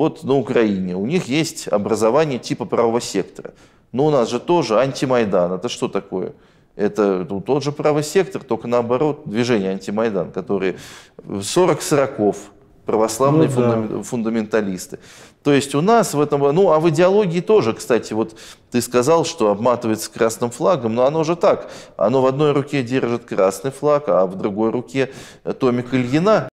вот на Украине, у них есть образование типа правого сектора. Но у нас же тоже антимайдан. Это что такое? Это ну, тот же правый сектор, только наоборот, движение антимайдан, которые 40 сороков православные ну, фундам... да. фундаменталисты. То есть у нас в этом... Ну, а в идеологии тоже, кстати, вот ты сказал, что обматывается красным флагом, но оно же так. Оно в одной руке держит красный флаг, а в другой руке Томик Ильина.